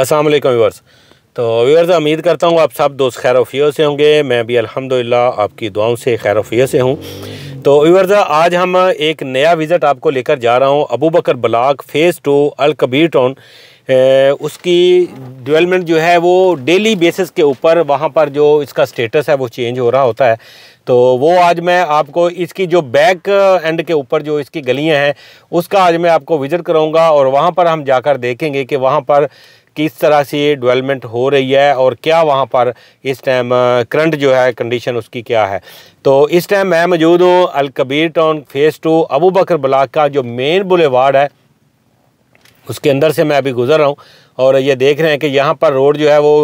अस्सलाम व्यवर्स तो व्यवर्स उम्मीद करता हूँ आप सब दोस्त खैर वफियों से होंगे मैं भी अल्हम्दुलिल्लाह आपकी दुआओं से खैर वफियों से हूँ तो व्यवर्स आज हम एक नया विज़िट आपको लेकर जा रहा हूँ Abu Bakar block phase two Alkabir town उसकी डेवलपमेंट जो है वो डेली बेसिस के ऊपर वहाँ पर जो इसका स्टेटस है वो चेंज हो रहा होता है तो वो आज मैं आपको इसकी जो बैक एंड के ऊपर जो इसकी गलियाँ हैं उसका आज मैं आपको विज़िट कराऊँगा और वहाँ पर हम जाकर देखेंगे कि वहाँ पर किस तरह से ये डेवलपमेंट हो रही है और क्या वहाँ पर इस टाइम करंट जो है कंडीशन उसकी क्या है तो इस टाइम मैं मौजूद हूँ Alkabir town phase two Abu Bakar block का जो मेन बुलेवार्ड है उसके अंदर से मैं अभी गुज़र रहा हूँ और ये देख रहे हैं कि यहाँ पर रोड जो है वो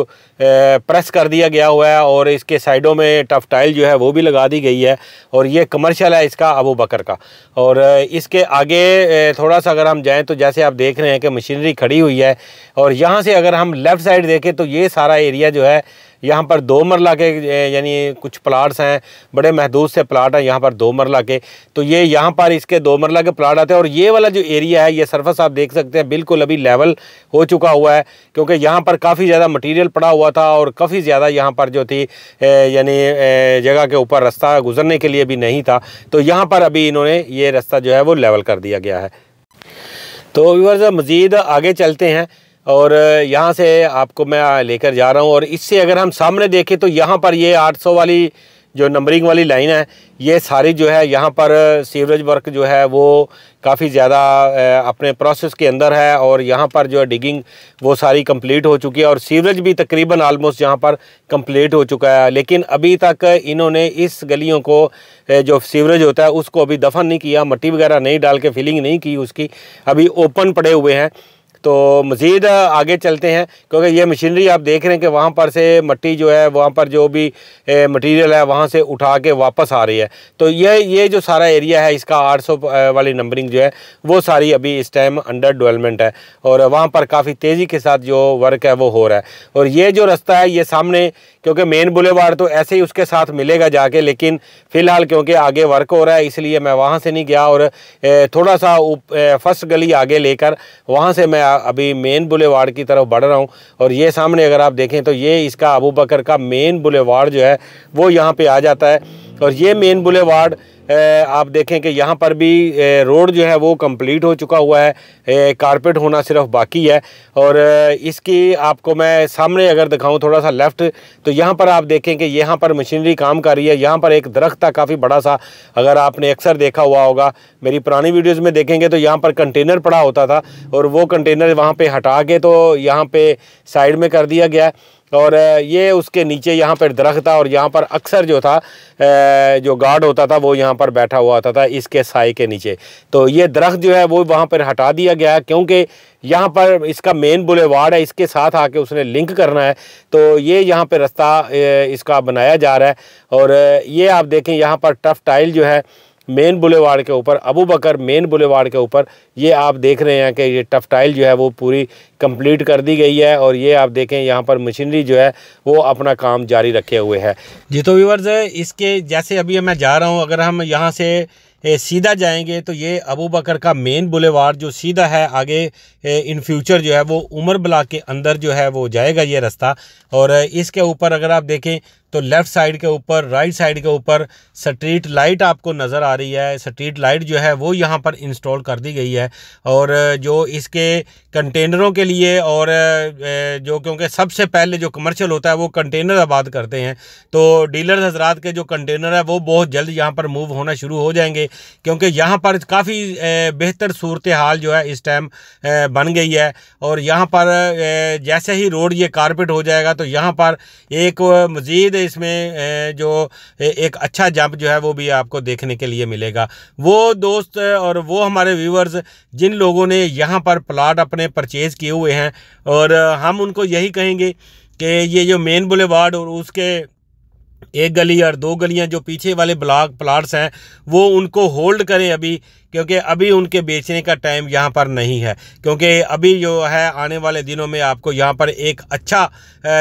प्रेस कर दिया गया हुआ है और इसके साइडों में टफ टाइल जो है वो भी लगा दी गई है और ये कमर्शियल है इसका अबू बकर का और इसके आगे थोड़ा सा अगर हम जाएँ तो जैसे आप देख रहे हैं कि मशीनरी खड़ी हुई है और यहाँ से अगर हम लेफ़्ट साइड देखें तो ये सारा एरिया जो है यहाँ पर दो मरला के यानी कुछ प्लाट्स हैं बड़े महदूद से प्लाट हैं यहाँ पर दो मरला के तो ये यहाँ पर इसके दो मरला के प्लाट आते हैं और ये वाला जो एरिया है ये सरफस आप देख सकते हैं बिल्कुल अभी लेवल हो चुका हुआ है क्योंकि यहाँ पर काफ़ी ज़्यादा मटीरियल पड़ा हुआ था और काफ़ी ज़्यादा यहाँ पर जो थी यानी जगह के ऊपर रास्ता गुजरने के लिए भी नहीं था तो यहाँ पर अभी इन्होंने ये रास्ता जो है वो लेवल कर दिया गया है तो व्यूअर्स मज़ीद आगे चलते हैं और यहाँ से आपको मैं लेकर जा रहा हूँ और इससे अगर हम सामने देखें तो यहाँ पर ये 800 वाली जो नंबरिंग वाली लाइन है ये सारी जो है यहाँ पर सीवरेज वर्क जो है वो काफ़ी ज़्यादा अपने प्रोसेस के अंदर है और यहाँ पर जो है डिगिंग वो सारी कंप्लीट हो चुकी है और सीवरेज भी तकरीबन आलमोस्ट यहाँ पर कंप्लीट हो चुका है लेकिन अभी तक इन्होंने इस गलियों को जो सीवरेज होता है उसको अभी दफन नहीं किया मट्टी वगैरह नहीं डाल के फिलिंग नहीं की उसकी अभी ओपन पड़े हुए हैं तो मज़ीद आगे चलते हैं क्योंकि ये मशीनरी आप देख रहे हैं कि वहाँ पर से मट्टी जो है वहाँ पर जो भी मटेरियल है वहाँ से उठा के वापस आ रही है तो ये ये जो सारा एरिया है इसका 800 वाली नंबरिंग जो है वो सारी अभी इस टाइम अंडर डेवलपमेंट है और वहाँ पर काफ़ी तेज़ी के साथ जो वर्क है वो हो रहा है और ये जो रास्ता है ये सामने क्योंकि मेन बुलेवार्ड तो ऐसे ही उसके साथ मिलेगा जाके लेकिन फ़िलहाल क्योंकि आगे वर्क हो रहा है इसलिए मैं वहाँ से नहीं गया और थोड़ा सा फर्स्ट गली आगे लेकर वहाँ से मैं अभी मेन बुलेवार्ड की तरफ बढ़ रहा हूँ और ये सामने अगर आप देखें तो ये इसका अबू बकर का मेन बुलेवार्ड जो है वो यहाँ पर आ जाता है और ये मेन बुलेवार्ड आप देखें कि यहाँ पर भी रोड जो है वो कंप्लीट हो चुका हुआ है कारपेट होना सिर्फ बाकी है और इसकी आपको मैं सामने अगर दिखाऊं थोड़ा सा लेफ़्ट तो यहाँ पर आप देखें कि यहाँ पर मशीनरी काम कर रही है यहाँ पर एक दरख्त था काफ़ी बड़ा सा अगर आपने अक्सर देखा हुआ होगा मेरी पुरानी वीडियोज़ में देखेंगे तो यहाँ पर कंटेनर पड़ा होता था और वो कंटेनर वहाँ पर हटा के तो यहाँ पर साइड में कर दिया गया और ये उसके नीचे यहाँ पर दरख्त था और यहाँ पर अक्सर जो था जो गार्ड होता था वो यहाँ पर बैठा हुआ होता था इसके साय के नीचे तो ये दरख्त जो है वो वहाँ पर हटा दिया गया क्योंकि यहाँ पर इसका मेन बुलेवार्ड है इसके साथ आके उसने लिंक करना है तो ये यहाँ पर रास्ता इसका बनाया जा रहा है और ये आप देखें यहाँ पर टफ टाइल जो है मेन बुलेवार्ड के ऊपर अबू बकर मेन बुलेवार्ड के ऊपर ये आप देख रहे हैं कि ये टफ टाइल जो है वो पूरी कंप्लीट कर दी गई है और ये आप देखें यहाँ पर मशीनरी जो है वो अपना काम जारी रखे हुए है जी तो व्यूवर्स इसके जैसे अभी मैं जा रहा हूँ अगर हम यहाँ से सीधा जाएंगे तो ये अबू बकर का मेन बुलेवार जो सीधा है आगे इन फ्यूचर जो है वो उमर ब्लाक के अंदर जो है वो जाएगा ये रास्ता और इसके ऊपर अगर आप देखें तो लेफ़्ट साइड के ऊपर राइट साइड के ऊपर स्ट्रीट लाइट आपको नज़र आ रही है स्ट्रीट लाइट जो है वो यहाँ पर इंस्टॉल कर दी गई है और जो इसके कंटेनरों के लिए लिए और जो क्योंकि सबसे पहले जो कमर्शियल होता है वो कंटेनर आबाद करते हैं तो डीलर हजरात के जो कंटेनर है वो बहुत जल्द यहाँ पर मूव होना शुरू हो जाएंगे क्योंकि यहाँ पर काफ़ी बेहतर सूरत हाल जो है इस टाइम बन गई है और यहाँ पर जैसे ही रोड ये कारपेट हो जाएगा तो यहाँ पर एक मज़ीद इसमें जो एक अच्छा जंप जो है वो भी आपको देखने के लिए मिलेगा वो दोस्त और वो हमारे व्यूवर्स जिन लोगों ने यहाँ पर प्लाट अपने परचेज़ किए हुए हुए हैं और हम उनको यही कहेंगे कि ये जो मेन बुलेवार्ड और उसके एक गली और दो गलियां जो पीछे वाले ब्लॉक प्लाट्स हैं वो उनको होल्ड करें अभी क्योंकि अभी उनके बेचने का टाइम यहाँ पर नहीं है क्योंकि अभी जो है आने वाले दिनों में आपको यहाँ पर एक अच्छा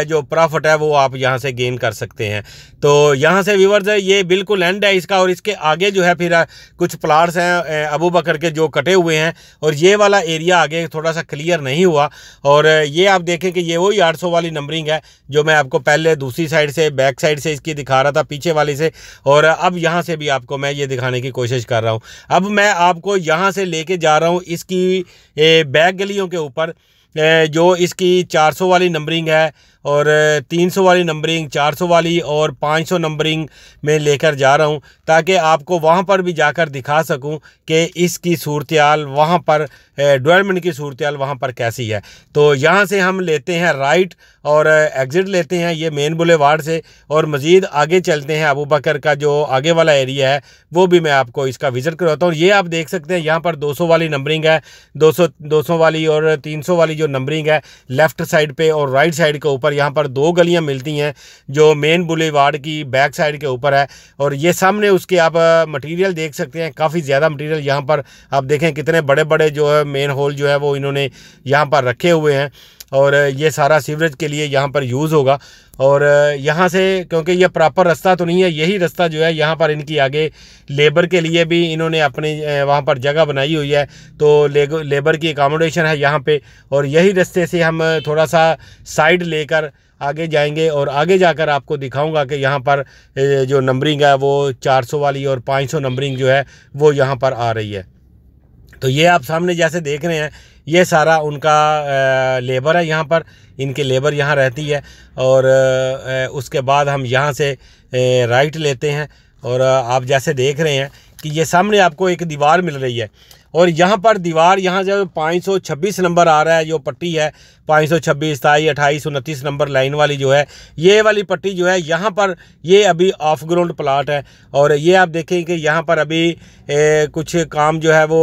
जो प्रॉफिट है वो आप यहाँ से गेन कर सकते हैं तो यहाँ से व्यूवर्स ये बिल्कुल एंड है इसका और इसके आगे जो है फिर कुछ प्लाट्स हैं अबू बकर के जो कटे हुए हैं और ये वाला एरिया आगे थोड़ा सा क्लियर नहीं हुआ और ये आप देखें कि ये वही आठ वाली नंबरिंग है जो मैं आपको पहले दूसरी साइड से बैक साइड से इसकी दिखा रहा था पीछे वाली से और अब यहाँ से भी आपको मैं ये दिखाने की कोशिश कर रहा हूँ अब मैं आपको यहाँ से लेके जा रहा हूँ इसकी बैक गलियों के ऊपर जो इसकी 400 वाली नंबरिंग है और 300 वाली नंबरिंग 400 वाली और 500 नंबरिंग में लेकर जा रहा हूँ ताकि आपको वहाँ पर भी जाकर दिखा सकूँ कि इसकी सूरतयाल वहाँ पर डेवलपमेंट की सूरतयाल वहाँ पर कैसी है तो यहाँ से हम लेते हैं राइट और एग्ज़िट लेते हैं ये मेन बुलेवार्ड से और मज़ीद आगे चलते हैं अबू बकर का जो आगे वाला एरिया है वो भी मैं आपको इसका विज़िट करवाता हूँ ये आप देख सकते हैं यहाँ पर दो वाली नंबरिंग है दो सौ वाली और तीन वाली जो नंबरिंग है लेफ़्ट साइड पर और राइट साइड के ऊपर पर यहाँ पर दो गलियाँ मिलती हैं जो मेन बुलेवार्ड की बैक साइड के ऊपर है और ये सामने उसके आप मटेरियल देख सकते हैं काफ़ी ज़्यादा मटेरियल यहाँ पर आप देखें कितने बड़े बड़े जो है मेन होल जो है वो इन्होंने यहाँ पर रखे हुए हैं और ये सारा सीवरेज के लिए यहाँ पर यूज़ होगा और यहाँ से क्योंकि ये प्रॉपर रास्ता तो नहीं है यही रास्ता जो है यहाँ पर इनकी आगे लेबर के लिए भी इन्होंने अपने वहाँ पर जगह बनाई हुई है तो लेबर की एकामोडेशन है यहाँ पे और यही रास्ते से हम थोड़ा सा साइड लेकर आगे जाएंगे और आगे जाकर आपको दिखाऊंगा कि यहाँ पर जो नंबरिंग है वो 400 वाली और 500 नंबरिंग जो है वो यहाँ पर आ रही है तो ये आप सामने जैसे देख रहे हैं ये सारा उनका लेबर है यहाँ पर इनके लेबर यहाँ रहती है और उसके बाद हम यहाँ से राइट लेते हैं और आप जैसे देख रहे हैं कि ये सामने आपको एक दीवार मिल रही है और यहाँ पर दीवार यहाँ जो 526 नंबर आ रहा है जो पट्टी है 526 सताईस अट्ठाईस उनतीस नंबर लाइन वाली जो है ये वाली पट्टी जो है यहाँ पर ये अभी ऑफ ग्राउंड प्लाट है और ये आप देखें कि यहाँ पर अभी ए, कुछ काम जो है वो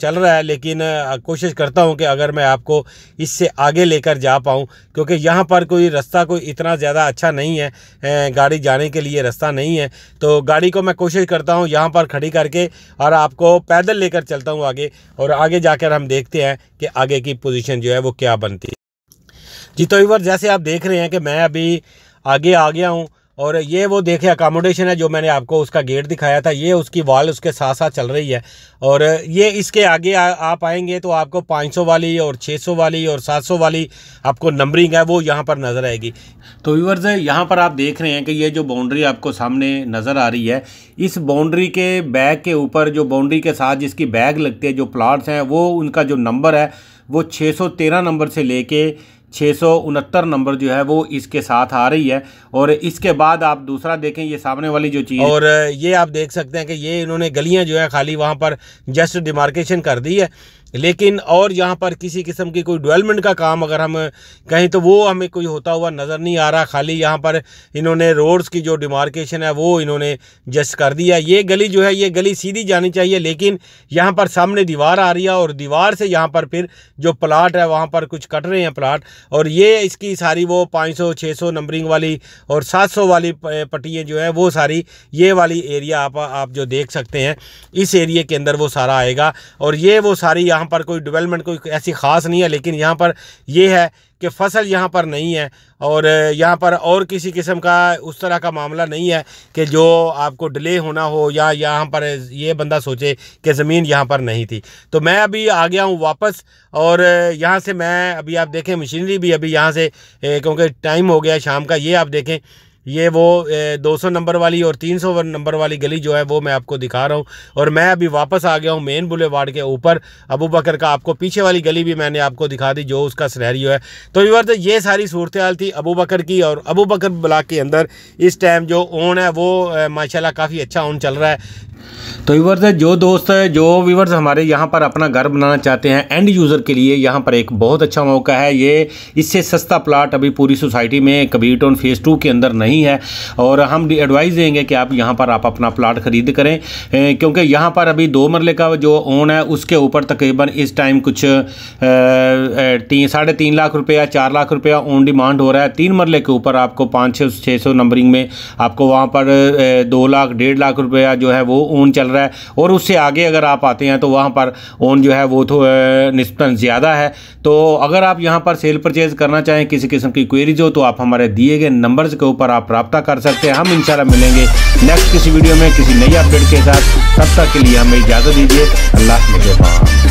चल रहा है लेकिन कोशिश करता हूँ कि अगर मैं आपको इससे आगे लेकर जा पाऊँ क्योंकि यहाँ पर कोई रास्ता कोई इतना ज़्यादा अच्छा नहीं है ए, गाड़ी जाने के लिए रास्ता नहीं है तो गाड़ी को मैं कोशिश करता हूँ यहाँ पर खड़ी करके और आपको पैदल लेकर चलता हूँ आगे और आगे जाकर हम देखते हैं कि आगे की पोजीशन जो है वो क्या बनती है जी तो इवर जैसे आप देख रहे हैं कि मैं अभी आगे आ गया हूँ और ये वो देखे अकामोडेशन है जो मैंने आपको उसका गेट दिखाया था ये उसकी वाल उसके साथ साथ चल रही है और ये इसके आगे आ, आप आएंगे तो आपको 500 वाली और 600 वाली और 700 वाली आपको नंबरिंग है वो यहाँ पर नज़र आएगी तो व्यूवर्स यहाँ पर आप देख रहे हैं कि ये जो बाउंड्री आपको सामने नज़र आ रही है इस बाउंड्री के बैग के ऊपर जो बाउंड्री के साथ जिसकी बैग लगती है जो प्लाट्स हैं वो उनका जो नंबर है वो छः नंबर से ले छः नंबर जो है वो इसके साथ आ रही है और इसके बाद आप दूसरा देखें ये सामने वाली जो चीज़ और ये आप देख सकते हैं कि ये इन्होंने गलियाँ जो है खाली वहाँ पर जस्ट डिमार्केशन कर दी है लेकिन और यहाँ पर किसी किस्म की कोई डेवलपमेंट का काम अगर हम कहें तो वो हमें कोई होता हुआ नज़र नहीं आ रहा खाली यहाँ पर इन्होंने रोड्स की जो डिमार्केशन है वो इन्होंने जस्ट कर दिया ये गली जो है ये गली सीधी जानी चाहिए लेकिन यहाँ पर सामने दीवार आ रही है और दीवार से यहाँ पर फिर जो प्लाट है वहाँ पर कुछ कट रहे हैं प्लाट और ये इसकी सारी वो पाँच सौ छः सौ नंबरिंग वाली और सात सौ वाली पट्टियाँ जो हैं वो सारी ये वाली एरिया आप, आप जो देख सकते हैं इस एरिए के अंदर वो सारा आएगा और ये वो सारी यहाँ पर कोई डेवलपमेंट कोई ऐसी ख़ास नहीं है लेकिन यहाँ पर ये है कि फसल यहाँ पर नहीं है और यहाँ पर और किसी किस्म का उस तरह का मामला नहीं है कि जो आपको डिले होना हो या यहाँ पर ये बंदा सोचे कि ज़मीन यहाँ पर नहीं थी तो मैं अभी आ गया हूँ वापस और यहाँ से मैं अभी आप देखें मशीनरी भी अभी यहाँ से क्योंकि टाइम हो गया शाम का ये आप देखें ये वो 200 नंबर वाली और 300 नंबर वाली गली जो है वो मैं आपको दिखा रहा हूँ और मैं अभी वापस आ गया हूँ मेन बुलेवार्ड के ऊपर अबू बकर का आपको पीछे वाली गली भी मैंने आपको दिखा दी जो उसका सनहरियो है तो तो ये सारी सूरत हाल थी अबू बकर की और अबू बकर ब्लाक के अंदर इस टाइम जो ओन है वो माशाला काफ़ी अच्छा ओन चल रहा है तो व्यूवर्स जो दोस्त जो व्यूवर्स हमारे यहाँ पर अपना घर बनाना चाहते हैं एंड यूज़र के लिए यहाँ पर एक बहुत अच्छा मौका है ये इससे सस्ता प्लाट अभी पूरी सोसाइटी में कबीर टोन फेज़ टू के अंदर नहीं है और हम एडवाइस देंगे कि आप यहाँ पर आप अपना प्लाट ख़रीद करें क्योंकि यहाँ पर अभी दो मरले का जो ओन है उसके ऊपर तकरीबन इस टाइम कुछ साढ़े तीन लाख रुपया चार लाख रुपया ओन डिमांड हो रहा है तीन मरले के ऊपर आपको पाँच छः छः सौ नंबरिंग में आपको वहाँ पर दो लाख डेढ़ लाख रुपया जो है वो ओन चल रहा है और उससे आगे अगर आप आते हैं तो वहाँ पर ऊन जो है वो तो नस्बता ज़्यादा है तो अगर आप यहाँ पर सेल परचेज़ करना चाहें किसी किस्म की क्वेरीज हो तो आप हमारे दिए गए नंबर्स के ऊपर आप रबता कर सकते हैं हम इंशाल्लाह मिलेंगे नेक्स्ट किसी वीडियो में किसी नई अपडेट के साथ तब तक के लिए हमें इजाज़त दीजिए अल्लाह के